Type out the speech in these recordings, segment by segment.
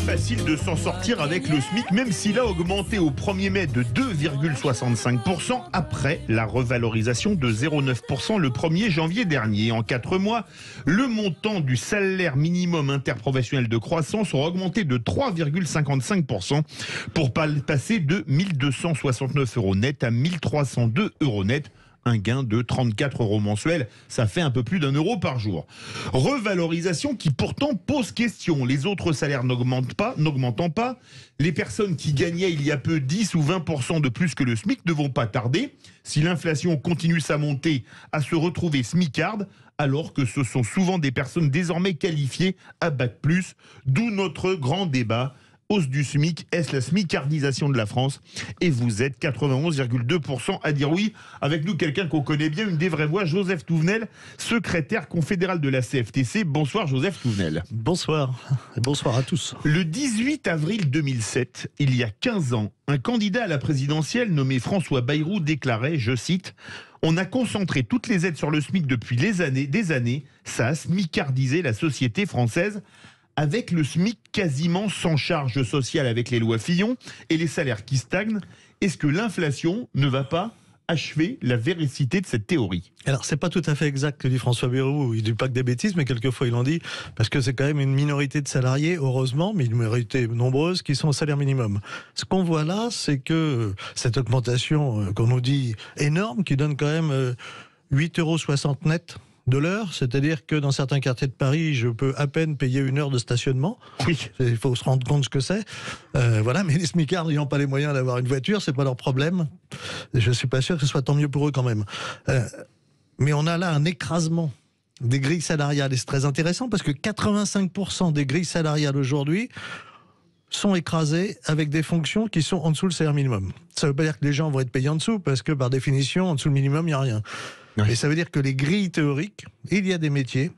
facile de s'en sortir avec le SMIC, même s'il a augmenté au 1er mai de 2,65% après la revalorisation de 0,9% le 1er janvier dernier. En 4 mois, le montant du salaire minimum interprofessionnel de croissance aura augmenté de 3,55% pour passer de 1269 euros net à 1302 euros net un gain de 34 euros mensuels. Ça fait un peu plus d'un euro par jour. Revalorisation qui pourtant pose question. Les autres salaires n'augmentent pas, n'augmentant pas. Les personnes qui gagnaient il y a peu 10 ou 20% de plus que le SMIC ne vont pas tarder, si l'inflation continue sa montée, à se retrouver smicarde, alors que ce sont souvent des personnes désormais qualifiées à bac plus, d'où notre grand débat hausse du SMIC, est-ce la smicardisation de la France Et vous êtes 91,2% à dire oui. Avec nous, quelqu'un qu'on connaît bien, une des vraies voix, Joseph Touvenel, secrétaire confédéral de la CFTC. Bonsoir Joseph Touvenel. Bonsoir. Bonsoir à tous. Le 18 avril 2007, il y a 15 ans, un candidat à la présidentielle nommé François Bayrou déclarait, je cite, on a concentré toutes les aides sur le SMIC depuis les années, des années, ça a smicardisé la société française avec le SMIC quasiment sans charge sociale avec les lois Fillon et les salaires qui stagnent, est-ce que l'inflation ne va pas achever la véracité de cette théorie. Alors, ce n'est pas tout à fait exact que dit François Bayrou. Il dit pas que des bêtises, mais quelquefois il en dit, parce que c'est quand même une minorité de salariés, heureusement, mais une minorité nombreuse qui sont au salaire minimum. Ce qu'on voit là, c'est que euh, cette augmentation, euh, qu'on nous dit énorme, qui donne quand même 8,60 euh, euros net de l'heure, c'est-à-dire que dans certains quartiers de Paris, je peux à peine payer une heure de stationnement. Oui. Il faut se rendre compte ce que c'est. Euh, voilà, mais les smicards n'ayant pas les moyens d'avoir une voiture, c'est pas leur problème. Je suis pas sûr que ce soit tant mieux pour eux quand même. Euh, mais on a là un écrasement des grilles salariales et c'est très intéressant parce que 85% des grilles salariales aujourd'hui sont écrasées avec des fonctions qui sont en dessous le salaire minimum. Ça veut pas dire que les gens vont être payés en dessous, parce que par définition, en dessous le minimum, il n'y a rien. Et ça veut dire que les grilles théoriques, il y a des métiers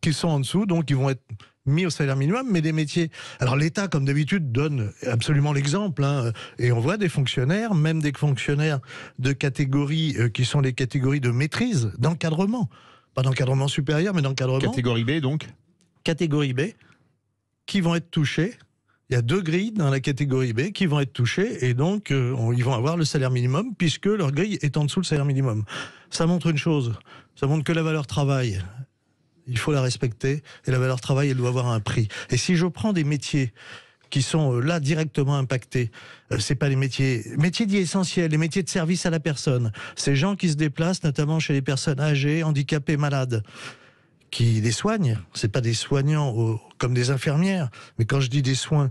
qui sont en dessous, donc ils vont être mis au salaire minimum, mais des métiers. Alors l'État, comme d'habitude, donne absolument l'exemple, hein, et on voit des fonctionnaires, même des fonctionnaires de catégories euh, qui sont les catégories de maîtrise, d'encadrement, pas d'encadrement supérieur, mais d'encadrement. Catégorie B donc. Catégorie B, qui vont être touchés il y a deux grilles dans la catégorie B qui vont être touchées et donc euh, ils vont avoir le salaire minimum puisque leur grille est en dessous du salaire minimum. Ça montre une chose, ça montre que la valeur travail, il faut la respecter et la valeur travail, elle doit avoir un prix. Et si je prends des métiers qui sont euh, là directement impactés, euh, c'est pas les métiers, métiers dits essentiels, les métiers de service à la personne, ces gens qui se déplacent notamment chez les personnes âgées, handicapées, malades qui les soignent. C'est pas des soignants comme des infirmières, mais quand je dis des soins,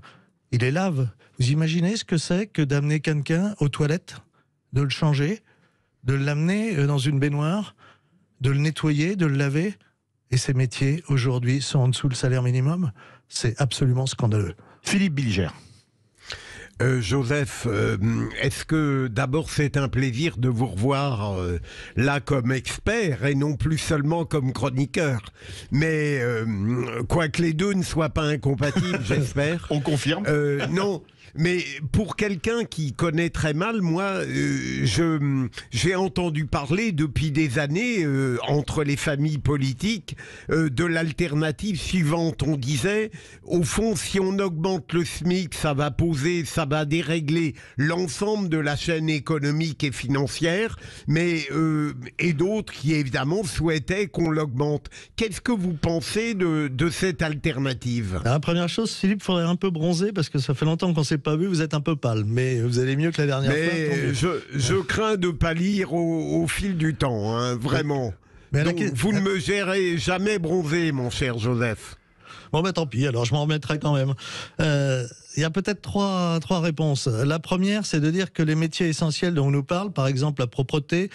il les lave. Vous imaginez ce que c'est que d'amener quelqu'un aux toilettes, de le changer, de l'amener euh, dans une baignoire, de le nettoyer, de le laver. Et ces métiers, aujourd'hui, sont en dessous le salaire minimum. C'est absolument scandaleux. Philippe Bilger. Euh, Joseph, euh, est-ce que d'abord c'est un plaisir de vous revoir euh, là comme expert et non plus seulement comme chroniqueur Mais quoique les deux ne soient pas incompatibles, j'espère. On confirme Non. Mais pour quelqu'un qui connaît très mal, moi, euh, j'ai entendu parler depuis des années euh, entre les familles politiques euh, de l'alternative suivante. On disait, au fond, si on augmente le SMIC, ça va poser, ça va dérégler l'ensemble de la chaîne économique et financière. Mais et d'autres qui évidemment souhaitaient qu'on l'augmente. Qu'est-ce que vous pensez de, de cette alternative La ah, première chose, Philippe, faudrait un peu bronzer parce que ça fait longtemps qu'on s'est pas vu, vous êtes un peu pâle, mais vous allez mieux que la dernière fois. Je, je crains de pâlir au, fil du temps, hein, vraiment. vous ne me gérez jamais bronzé, mon cher Joseph. Bon, ben tant pis, alors je m'en remettrai quand même. Euh, il y a peut-être trois, trois réponses. La première, c'est de dire que les métiers essentiels dont on nous parle, par exemple la propreté,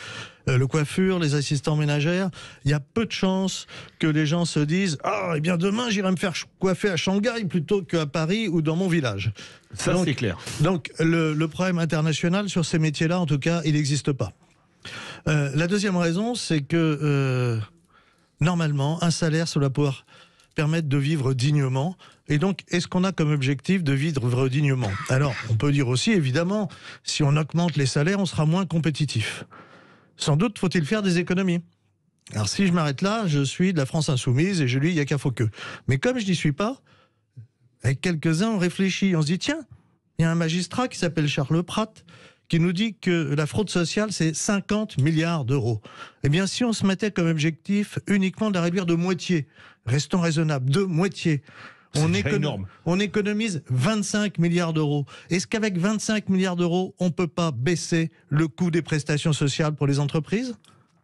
euh, le coiffure, les assistants ménagères, il y a peu de chances que les gens se disent Ah, et eh bien demain j'irai me faire coiffer à Shanghai plutôt qu'à Paris ou dans mon village. Ça, c'est clair. Donc le, problème international sur ces métiers-là, en tout cas, il n'existe pas. Euh, la deuxième raison, c'est que euh, normalement, un salaire, cela pouvoir permettre de vivre dignement. Et donc, est-ce qu'on a comme objectif de vivre dignement Alors, on peut dire aussi, évidemment, si on augmente les salaires, on sera moins compétitif sans doute faut-il faire des économies. Alors si je m'arrête là, je suis de la France insoumise et je lui dis il n'y a qu'à faux que. Mais comme je n'y suis pas, avec quelques-uns, on réfléchit, on se dit, tiens, il y a un magistrat qui s'appelle Charles Pratt qui nous dit que la fraude sociale, c'est 50 milliards d'euros. Eh bien, si on se mettait comme objectif uniquement de la réduire de moitié, restons raisonnables, de moitié, on, on économise 25 milliards d'euros. Est-ce qu'avec 25 milliards d'euros, on ne peut pas baisser le coût des prestations sociales pour les entreprises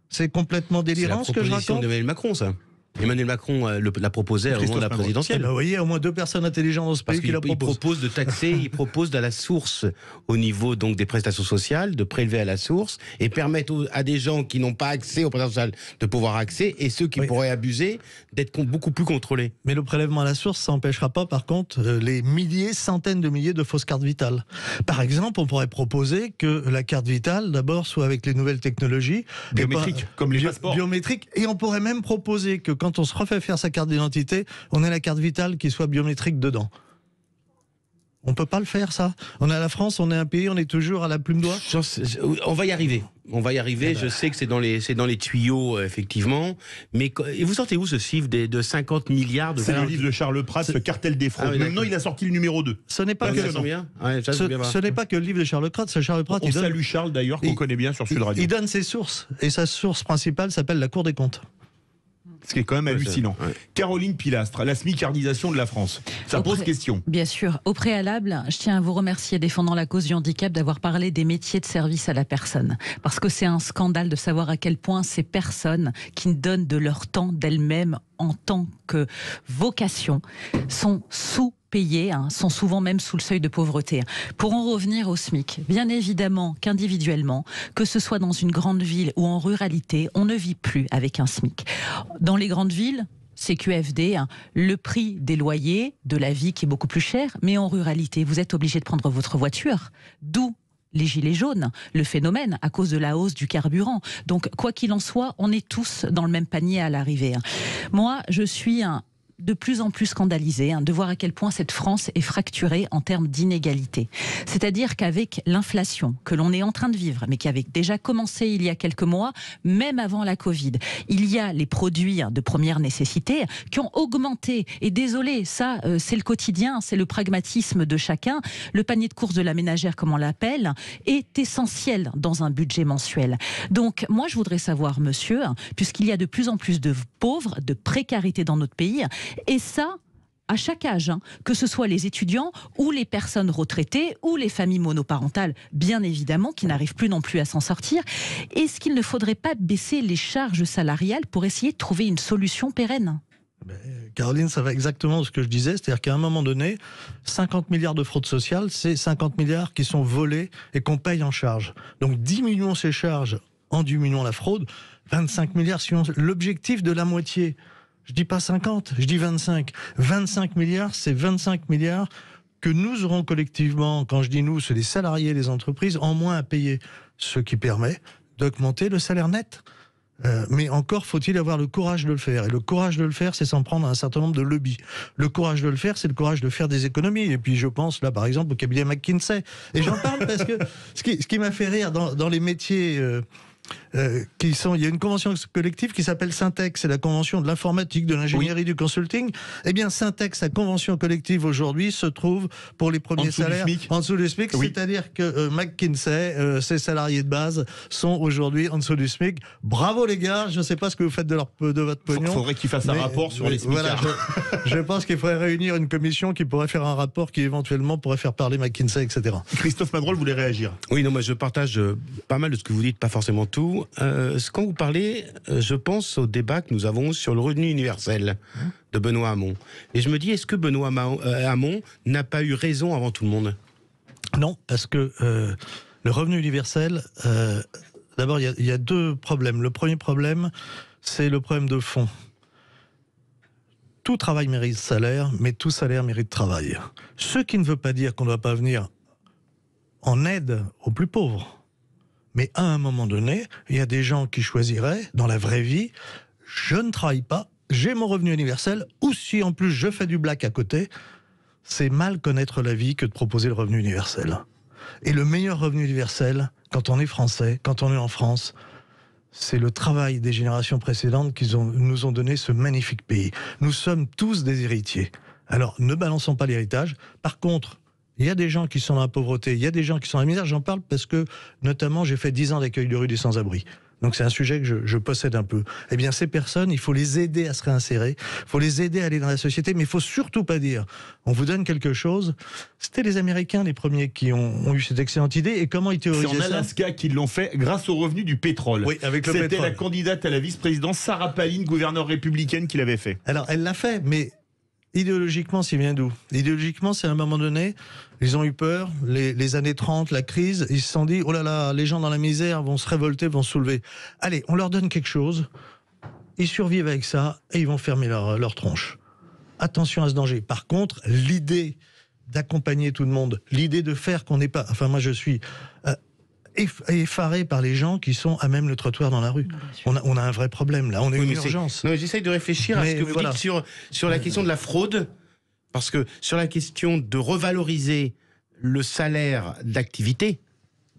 C'est complètement délirant ce que je raconte. C'est la proposition Macron, ça. Emmanuel Macron euh, la proposait au la présidentielle. Eh ben, vous voyez, au moins deux personnes intelligentes dans ce pays qui la proposent. Il propose de taxer, il propose à la source au niveau donc des prestations sociales, de prélever à la source et permettre à des gens qui n'ont pas accès aux prestations sociales de pouvoir accéder et ceux qui pourraient abuser d'être beaucoup plus contrôlés. Mais le prélèvement à la source, ça n'empêchera pas par contre euh, les milliers, centaines de milliers de fausses cartes vitales. Par exemple, on pourrait proposer que la carte vitale d'abord soit avec les nouvelles technologies. biométriques, comme les passeports. biométriques, Et on pourrait même proposer que quand quand on se refait faire sa carte d'identité, on a la carte vitale qui soit biométrique dedans. On peut pas le faire, ça. On est à la France, on est un pays, on est toujours à la plume d'oie. On va y arriver. On va y arriver. Eh Je ben. sais que c'est dans les, dans les tuyaux, euh, effectivement. Mais et vous sortez où ce chiffre de 50 milliards de C'est le livre de Charles Pratt, ce cartel des fraudes. Ah Maintenant, il a sorti le numéro 2. Ce n'est pas, que, ce, n'est pas que le livre de Charles Pratt, Charles Pratt On salue Charles d'ailleurs, qu'on connaît bien sur Sud Radio. Il donne ses sources et sa source principale s'appelle la Cour des comptes ce qui est quand même hallucinant. Caroline Pilastre, la smicardisation de la France, ça pose question. Bien sûr. Au préalable, je tiens à vous remercier, défendant la cause du handicap, d'avoir parlé des métiers de service à la personne. Parce que c'est un scandale de savoir à quel point ces personnes qui donnent de leur temps d'elles-mêmes en tant que vocation sont sous payés hein, sont souvent même sous le seuil de pauvreté. Pour en revenir au SMIC, bien évidemment qu'individuellement, que ce soit dans une grande ville ou en ruralité, on ne vit plus avec un SMIC. Dans les grandes villes, c'est hein, le prix des loyers, de la vie qui est beaucoup plus cher, mais en ruralité, vous êtes obligé de prendre votre voiture, d'où les gilets jaunes, le phénomène à cause de la hausse du carburant. Donc, quoi qu'il en soit, on est tous dans le même panier à l'arrivée. Hein. Moi, je suis un de plus en plus scandalisé hein, de voir à quel point cette France est fracturée en termes d'inégalité. C'est-à-dire qu'avec l'inflation que l'on est en train de vivre, mais qui avait déjà commencé il y a quelques mois, même avant la Covid, il y a les produits hein, de première nécessité qui ont augmenté. Et désolé, ça, euh, c'est le quotidien, c'est le pragmatisme de chacun. Le panier de courses de la ménagère, comme on l'appelle, est essentiel dans un budget mensuel. Donc, moi, je voudrais savoir, monsieur, puisqu'il y a de plus en plus de pauvres, de précarité dans notre pays, et ça, à chaque âge, hein, que ce soit les étudiants ou les personnes retraitées ou les familles monoparentales, bien évidemment, qui n'arrivent plus non plus à s'en sortir. Est-ce qu'il ne faudrait pas baisser les charges salariales pour essayer de trouver une solution pérenne ben, Caroline, ça va exactement ce que je disais, c'est-à-dire qu'à un moment donné, 50 milliards de fraude sociale, c'est 50 milliards qui sont volés et qu'on paye en charge. Donc diminuons ces charges en diminuant la fraude, 25 milliards, si l'objectif de la moitié, je dis pas 50, je dis 25. 25 milliards, c'est 25 milliards que nous aurons collectivement, quand je dis nous, c'est les salariés des les entreprises, en moins à payer, ce qui permet d'augmenter le salaire net. Euh, mais encore faut-il avoir le courage de le faire. Et le courage de le faire, c'est s'en prendre à un certain nombre de lobbies. Le courage de le faire, c'est le courage de faire des économies. Et puis je pense là, par exemple, au cabinet McKinsey. Et j'en parle parce que ce qui, ce qui m'a fait rire dans, les métiers... Euh, euh, qui sont. Il y a une convention collective qui s'appelle Syntex, c'est la convention de l'informatique, de l'ingénierie, du consulting. Eh bien, Syntex, sa convention collective aujourd'hui, se trouve pour les premiers salaires en dessous du SMIC. C'est-à-dire que euh, McKinsey, euh, ses salariés de base, sont aujourd'hui en dessous du SMIC. Bravo les gars, je ne sais pas ce que vous faites de, leur, de votre pognon. Il faudrait qu'ils fassent un rapport sur les SMIC. je, pense qu'il faudrait réunir une commission qui pourrait faire un rapport qui éventuellement pourrait faire parler McKinsey, etc. Christophe Madrol voulait réagir. Oui, non, moi je partage pas mal de ce que vous dites, pas forcément tout euh, quand vous parlez, euh, je pense au débat que nous avons sur le revenu universel de Benoît Hamon. Et je me dis, est-ce que Benoît euh, Hamon n'a pas eu raison avant tout le monde Non, parce que le revenu universel, d'abord, il y, a deux problèmes. Le premier problème, c'est le problème de fond. Tout travail mérite salaire, mais tout salaire mérite travail. Ce qui ne veut pas dire qu'on ne doit pas venir en aide aux plus pauvres. Mais à un moment donné, il y a des gens qui choisiraient, dans la vraie vie, je ne travaille pas, j'ai mon revenu universel, ou si en plus je fais du black à côté, c'est mal connaître la vie que de proposer le revenu universel. Et le meilleur revenu universel, quand on est français, quand on est en France, c'est le travail des générations précédentes qui nous ont donné ce magnifique pays. Nous sommes tous des héritiers. Alors ne balançons pas l'héritage. Par contre, il y a des gens qui sont dans la pauvreté, il y a des gens qui sont dans la misère. J'en parle parce que, notamment, j'ai fait 10 ans d'accueil de rue des sans-abri. Donc c'est un sujet que je, possède un peu. Eh bien, ces personnes, il faut les aider à se réinsérer, il faut les aider à aller dans la société, mais il faut surtout pas dire, on vous donne quelque chose. C'était les Américains les premiers qui ont, eu cette excellente idée. Et comment ils théorisaient C'est en Alaska qu'ils l'ont fait grâce au revenu du pétrole. Oui, avec le pétrole. C'était la candidate à la vice-présidence, Sarah Palin, gouverneure républicaine, qui l'avait fait. Alors, elle l'a fait, mais idéologiquement, c'est bien d'où Idéologiquement, c'est à un moment donné, ils ont eu peur, les, années 30, la crise, ils se sont dit, oh là là, les gens dans la misère vont se révolter, vont se soulever. Allez, on leur donne quelque chose, ils survivent avec ça, et ils vont fermer leur, tronche. Attention à ce danger. Par contre, l'idée d'accompagner tout le monde, l'idée de faire qu'on n'ait pas... Enfin, moi, je suis euh, effaré par les gens qui sont à même le trottoir dans la rue. On a, un vrai problème là, on est une urgence. Non, j'essaye de réfléchir à ce que vous dites sur, sur la question de la fraude, parce que sur la question de revaloriser le salaire d'activité,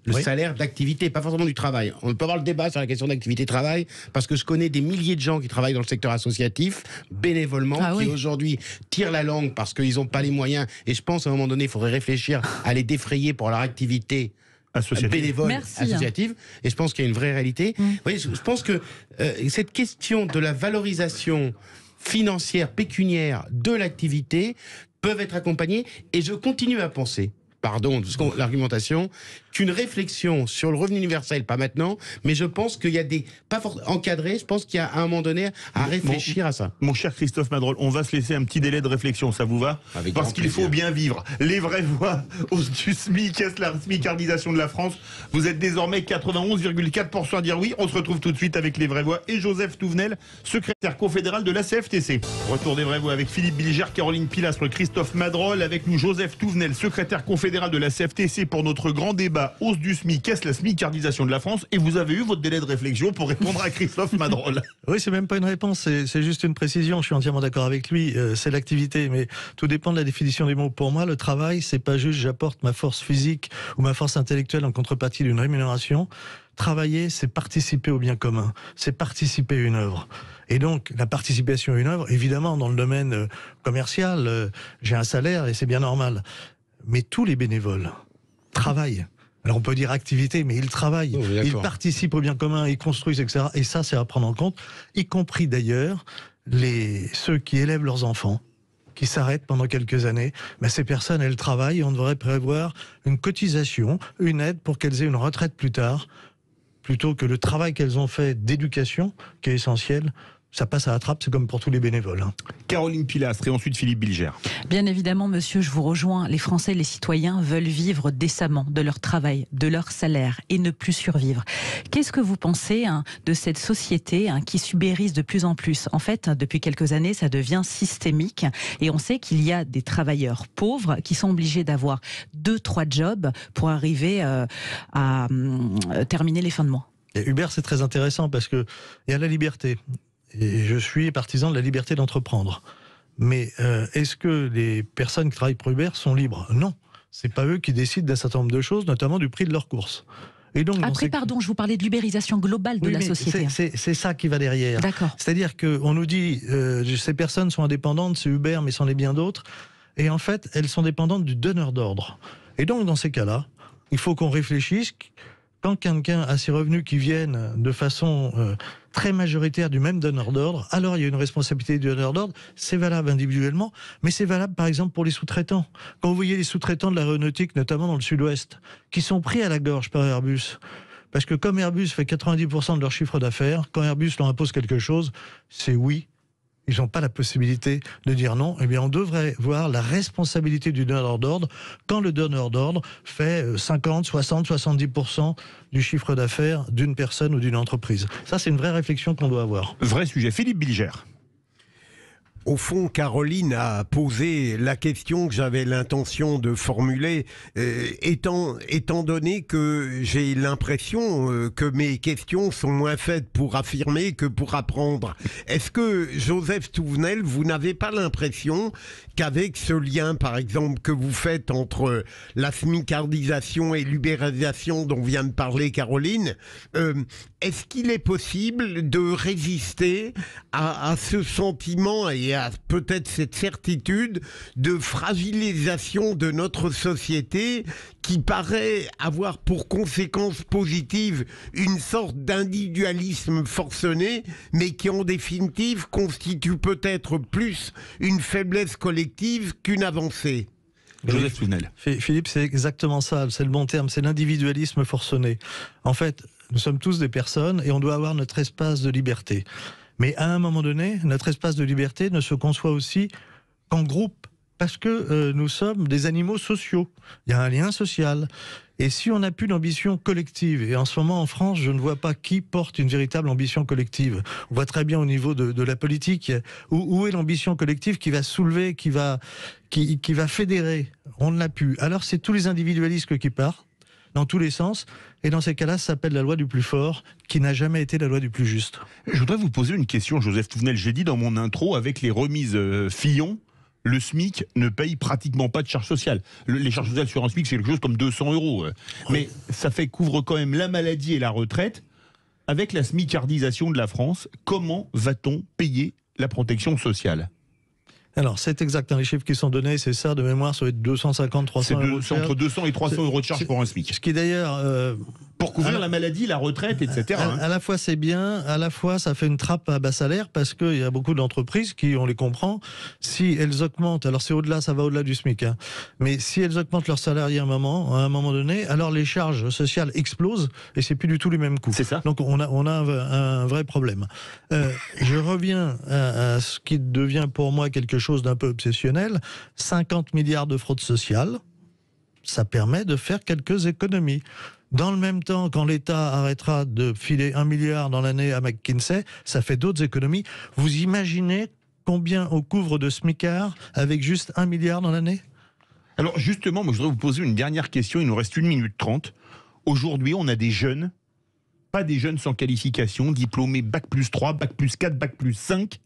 le salaire d'activité, pas forcément du travail. On peut avoir le débat sur la question d'activité-travail, parce que je connais des milliers de gens qui travaillent dans le secteur associatif, bénévolement, ah qui aujourd'hui tirent la langue parce qu'ils n'ont pas les moyens. Et je pense à un moment donné, il faudrait réfléchir à les défrayer pour leur activité associative. bénévole hein. associative. Et je pense qu'il y a une vraie réalité. Mm. je pense que euh, cette question de la valorisation financière, pécuniaire de l'activité peuvent être accompagnées. Et je continue à penser, pardon, l'argumentation, qu'une réflexion sur le revenu universel, pas maintenant, mais je pense qu'il y a des pas encadrés. Je pense qu'il y a à un moment donné à réfléchir à ça. Mon cher Christophe Madrol, on va se laisser un petit délai de réflexion, ça vous va Parce qu'il faut bien vivre. Les vraies voix hausse du SMIC, la smicardisation de la France. Vous êtes désormais 91,4% à dire oui. On se retrouve tout de suite avec les vraies voix et Joseph Touvenel, secrétaire confédéral de la CFTC. Retour des vraies voix avec Philippe Bilger, Caroline Pilastre, Christophe Madrol, avec nous Joseph Touvenel, secrétaire confédéral de la CFTC pour notre grand débat la hausse du SMIC, caisse la SMICardisation de la France Et vous avez eu votre délai de réflexion pour répondre à Christophe Madrol. oui, c'est même pas une réponse, c'est juste une précision. Je suis entièrement d'accord avec lui. Euh, c'est l'activité, mais tout dépend de la définition du mots. Pour moi, le travail, c'est pas juste j'apporte ma force physique ou ma force intellectuelle en contrepartie d'une rémunération. Travailler, c'est participer au bien commun, c'est participer à une œuvre. Et donc, la participation à une œuvre, évidemment, dans le domaine euh, commercial, euh, j'ai un salaire et c'est bien normal. Mais tous les bénévoles travaillent alors on peut dire activité, mais ils travaillent, ils participent au bien commun, ils construisent, etc. Et ça, c'est à prendre en compte, y compris d'ailleurs les ceux qui élèvent leurs enfants qui s'arrêtent pendant quelques années, Mais ces personnes, elles travaillent on devrait prévoir une cotisation, une aide pour qu'elles aient une retraite plus tard, plutôt que le travail qu'elles ont fait d'éducation, qui est essentiel, ça passe à la trappe, c'est comme pour tous les bénévoles. Hein. Caroline Pilastre et ensuite Philippe Bilger. Bien évidemment, monsieur, je vous rejoins. Les Français, les citoyens veulent vivre décemment de leur travail, de leur salaire et ne plus survivre. Qu'est-ce que vous pensez hein, de cette société hein, qui subérise de plus en plus En fait, depuis quelques années, ça devient systémique et on sait qu'il y a des travailleurs pauvres qui sont obligés d'avoir deux, trois jobs pour arriver euh, à hum, terminer les fins de mois. Et Uber, c'est très intéressant parce que y a la liberté et je suis partisan de la liberté d'entreprendre. Mais euh, est-ce que les personnes qui travaillent pour Uber sont libres Non, c'est pas eux qui décident d'un certain nombre de choses, notamment du prix de leurs courses. Et donc, Après, pardon, je vous parlais de l'ubérisation globale de la société. C'est ça qui va derrière. D'accord. C'est-à-dire qu'on nous dit, que euh, ces personnes sont indépendantes, c'est Uber, mais c'en est bien d'autres. Et en fait, elles sont dépendantes du donneur d'ordre. Et donc, dans ces cas-là, il faut qu'on réfléchisse quand quelqu'un a ses revenus qui viennent de façon euh, très majoritaire du même donneur d'ordre, alors il y a une responsabilité du donneur d'ordre. C'est valable individuellement, mais c'est valable par exemple pour les sous-traitants. Quand vous voyez les sous-traitants de l'aéronautique, notamment dans le sud-ouest, qui sont pris à la gorge par Airbus, parce que comme Airbus fait 90% de leur chiffre d'affaires, quand Airbus leur impose quelque chose, c'est oui, ils n'ont pas la possibilité de dire non, eh bien on devrait voir la responsabilité du donneur d'ordre quand le donneur d'ordre fait 50, 60, 70% du chiffre d'affaires d'une personne ou d'une entreprise. Ça, c'est une vraie réflexion qu'on doit avoir. Vrai sujet. Philippe Bilger. Au fond, Caroline a posé la question que j'avais l'intention de formuler, euh, étant, étant donné que j'ai l'impression euh, que mes questions sont moins faites pour affirmer que pour apprendre. Est-ce que, Joseph Touvenel, vous n'avez pas l'impression qu'avec ce lien, par exemple, que vous faites entre la smicardisation et l'ubérisation dont vient de parler Caroline, euh, est-ce qu'il est possible de résister à, ce sentiment et à peut-être cette certitude de fragilisation de notre société qui paraît avoir pour conséquence positive une sorte d'individualisme forcené, mais qui en définitive constitue peut-être plus une faiblesse collective qu'une avancée Joseph Philippe, c'est exactement ça, c'est le bon terme, c'est l'individualisme forcené. En fait, nous sommes tous des personnes et on doit avoir notre espace de liberté. Mais à un moment donné, notre espace de liberté ne se conçoit aussi qu'en groupe, parce que euh, nous sommes des animaux sociaux. Il y a un lien social. Et si on n'a plus d'ambition collective, et en ce moment en France, je ne vois pas qui porte une véritable ambition collective. On voit très bien au niveau de, la politique où, est l'ambition collective qui va soulever, qui va, qui, qui va fédérer. On ne l'a plus. Alors c'est tous les individualistes qui partent dans tous les sens. Et dans ces cas-là, ça s'appelle la loi du plus fort, qui n'a jamais été la loi du plus juste. Je voudrais vous poser une question, Joseph Touvenel. J'ai dit dans mon intro, avec les remises euh, Fillon, le SMIC ne paye pratiquement pas de charges sociales. les charges sociales sur un SMIC, c'est quelque chose comme 200 euros. Euh. Mais ça fait couvre quand même la maladie et la retraite. Avec la smicardisation de la France, comment va-t-on payer la protection sociale alors, c'est exact. les chiffres qui sont donnés, c'est ça, de mémoire, ça va être 250, 300 euros. C'est entre 200 et 300 euros de charge pour un SMIC. Ce qui d'ailleurs, euh, pour couvrir ah. la, maladie, la retraite, etc. À, hein. à, la fois c'est bien, à la fois ça fait une trappe à bas salaire parce qu'il y a beaucoup d'entreprises qui, on les comprend, si elles augmentent, alors c'est au-delà, ça va au-delà du SMIC, hein, mais si elles augmentent leur salaire à un moment, à un moment donné, alors les charges sociales explosent et c'est plus du tout les mêmes coûts. C'est ça. Donc on a, on a un, vrai problème. Euh, je reviens à, à ce qui devient pour moi quelque chose d'un peu obsessionnel, 50 milliards de fraude sociale ça permet de faire quelques économies. Dans le même temps, quand l'État arrêtera de filer 1 milliard dans l'année à McKinsey, ça fait d'autres économies. Vous imaginez combien on couvre de SMICAR avec juste 1 milliard dans l'année Alors justement, moi je voudrais vous poser une dernière question, il nous reste une minute 30. Aujourd'hui, on a des jeunes, pas des jeunes sans qualification, diplômés Bac plus 3, Bac plus 4, Bac plus 5,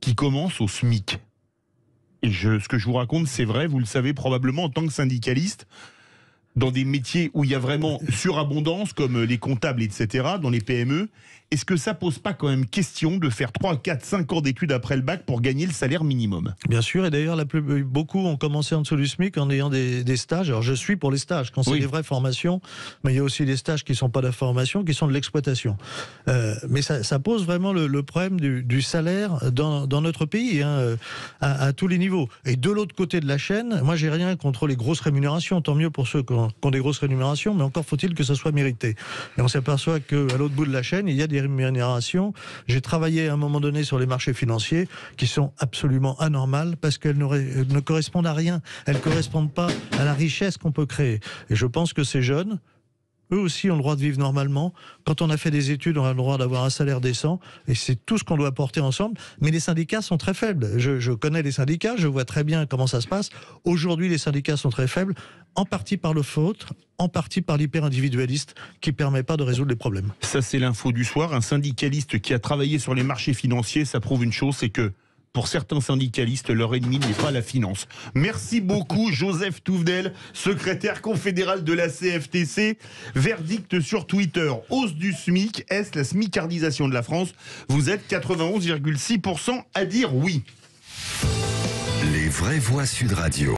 qui commencent au SMIC. Et ce que je vous raconte, c'est vrai, vous le savez probablement en tant que syndicaliste dans des métiers où il y a vraiment surabondance, comme les comptables, etc., dans les PME, est-ce que ça pose pas quand même question de faire 3, 4, 5 ans d'études après le bac pour gagner le salaire minimum Bien sûr, et d'ailleurs, beaucoup ont commencé en dessous du SMIC en ayant des, stages. Alors je suis pour les stages, quand c'est des vraies formations, mais il y a aussi des stages qui ne sont pas de la formation, qui sont de l'exploitation. Euh, mais ça, pose vraiment le, problème du, salaire dans, notre pays, hein, à, tous les niveaux. Et de l'autre côté de la chaîne, moi j'ai rien contre les grosses rémunérations, tant mieux pour ceux qui ont, qui des grosses rémunérations, mais encore faut-il que ça soit mérité. Et on s'aperçoit qu'à l'autre bout de la chaîne, il y a des Rémunération. J'ai travaillé à un moment donné sur les marchés financiers qui sont absolument anormales parce qu'elles euh, ne, correspondent à rien. Elles ne correspondent pas à la richesse qu'on peut créer. Et je pense que ces jeunes, eux aussi ont le droit de vivre normalement. Quand on a fait des études, on a le droit d'avoir un salaire décent, et c'est tout ce qu'on doit porter ensemble. Mais les syndicats sont très faibles. Je, connais les syndicats, je vois très bien comment ça se passe. Aujourd'hui, les syndicats sont très faibles, en partie par le faute, en partie par l'hyper-individualiste qui permet pas de résoudre les problèmes. Ça, c'est l'info du soir. Un syndicaliste qui a travaillé sur les marchés financiers, ça prouve une chose, c'est que pour certains syndicalistes, leur ennemi n'est pas la finance. Merci beaucoup, Joseph Touvedel, secrétaire confédéral de la CFTC. Verdict sur Twitter. Hausse du SMIC, est-ce la smicardisation de la France Vous êtes 91,6% à dire oui. Les vraies voix Sud Radio.